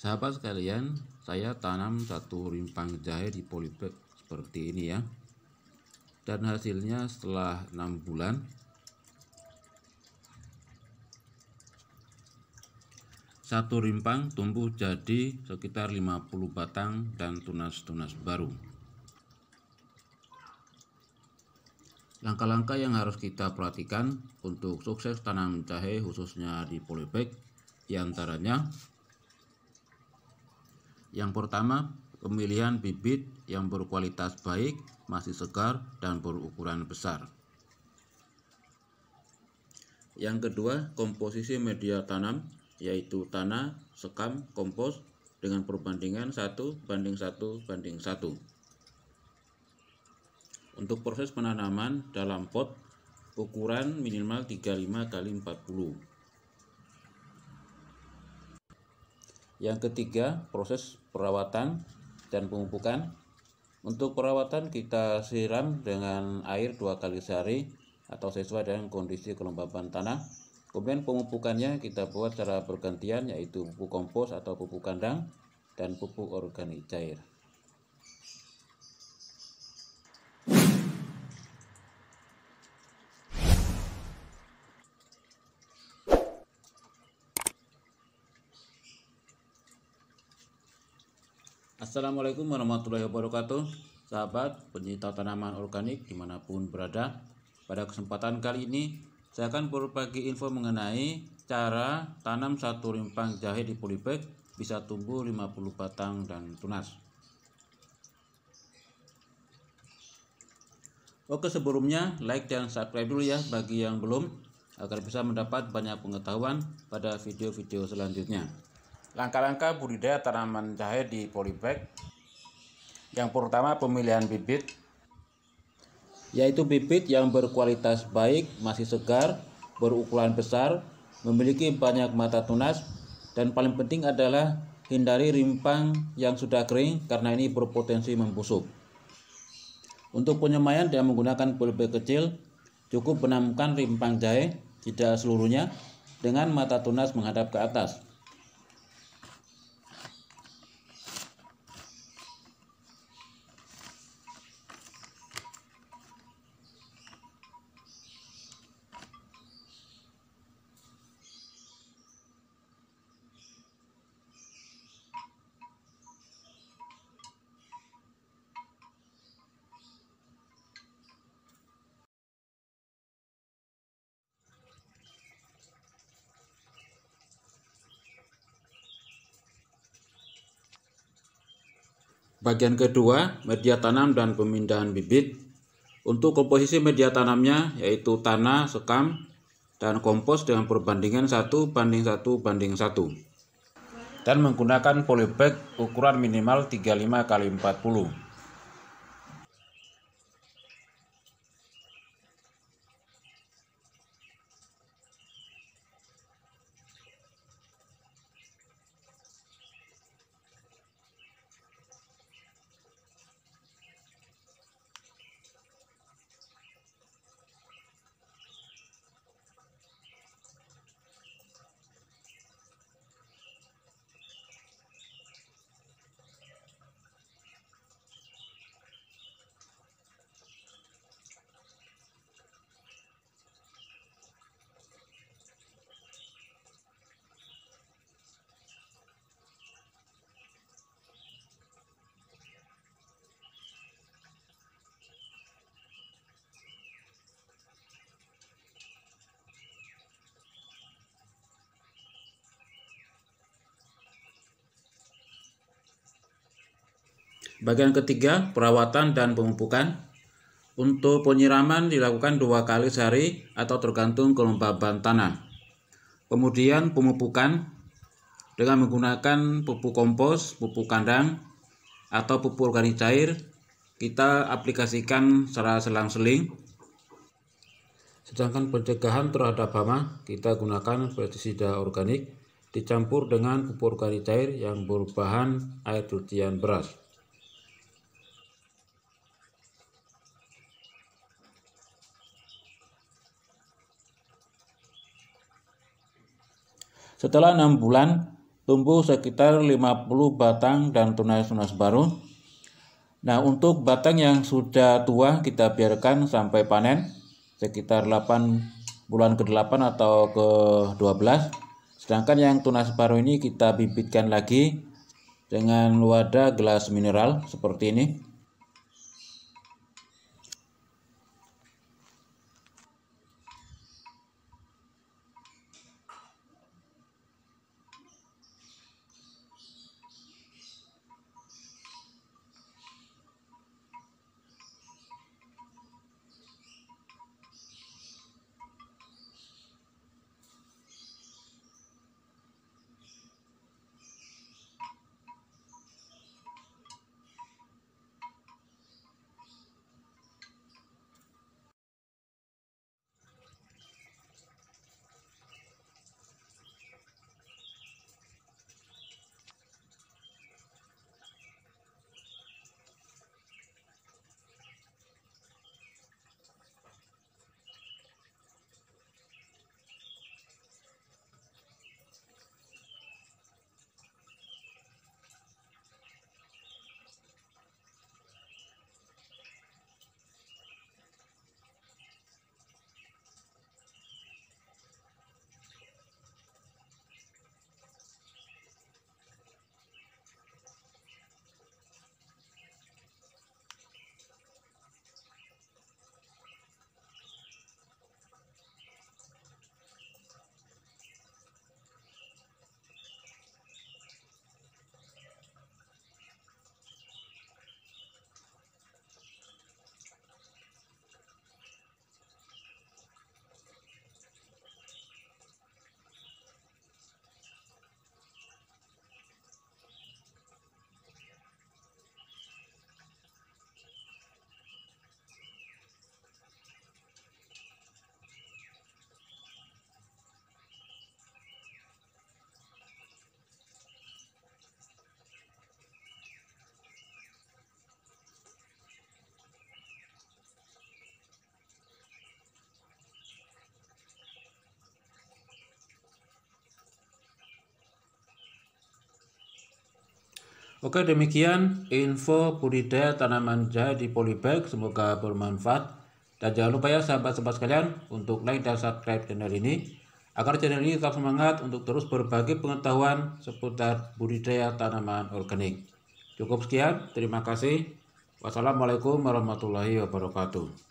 Sahabat sekalian, saya tanam satu rimpang jahe di polybag seperti ini ya. Dan hasilnya setelah 6 bulan satu rimpang tumbuh jadi sekitar 50 batang dan tunas-tunas baru. Langkah-langkah yang harus kita perhatikan untuk sukses tanam jahe khususnya di polybag diantaranya yang pertama, pemilihan bibit yang berkualitas baik, masih segar, dan berukuran besar. Yang kedua, komposisi media tanam yaitu tanah, sekam, kompos dengan perbandingan 1 banding 1 banding 1. Untuk proses penanaman dalam pot, ukuran minimal 35 x 40 Yang ketiga, proses perawatan dan pemupukan. Untuk perawatan kita siram dengan air dua kali sehari atau sesuai dengan kondisi kelembapan tanah. Kemudian pemupukannya kita buat secara bergantian yaitu pupuk kompos atau pupuk kandang dan pupuk organik cair. Assalamualaikum warahmatullahi wabarakatuh Sahabat pencinta tanaman organik dimanapun berada Pada kesempatan kali ini Saya akan berbagi info mengenai Cara tanam satu rimpang jahe di polybag Bisa tumbuh 50 batang dan tunas Oke sebelumnya like dan subscribe dulu ya bagi yang belum Agar bisa mendapat banyak pengetahuan pada video-video selanjutnya Langkah-langkah budidaya tanaman jahe di polybag yang pertama pemilihan bibit yaitu bibit yang berkualitas baik, masih segar, berukuran besar, memiliki banyak mata tunas dan paling penting adalah hindari rimpang yang sudah kering karena ini berpotensi membusuk. Untuk penyemaian dengan menggunakan polybag kecil, cukup menamkan rimpang jahe, tidak seluruhnya, dengan mata tunas menghadap ke atas. Bagian kedua, media tanam dan pemindahan bibit. Untuk komposisi media tanamnya yaitu tanah, sekam, dan kompos dengan perbandingan 1 banding 1 banding 1 dan menggunakan polybag ukuran minimal 35 x 40. Bagian ketiga, perawatan dan pemupukan. Untuk penyiraman dilakukan dua kali sehari atau tergantung kelembaban tanah. Kemudian pemupukan dengan menggunakan pupuk kompos, pupuk kandang, atau pupuk organik cair kita aplikasikan secara selang-seling. Sedangkan pencegahan terhadap hama kita gunakan pestisida organik dicampur dengan pupuk organik cair yang berbahan air cucian beras. Setelah enam bulan, tumbuh sekitar 50 batang dan tunas-tunas baru. Nah, untuk batang yang sudah tua kita biarkan sampai panen sekitar 8 bulan ke-8 atau ke-12. Sedangkan yang tunas baru ini kita bibitkan lagi dengan wadah gelas mineral seperti ini. Oke demikian info budidaya tanaman jahe di polybag semoga bermanfaat dan jangan lupa ya sahabat-sahabat sekalian untuk like dan subscribe channel ini agar channel ini tetap semangat untuk terus berbagi pengetahuan seputar budidaya tanaman organik. Cukup sekian, terima kasih. Wassalamualaikum warahmatullahi wabarakatuh.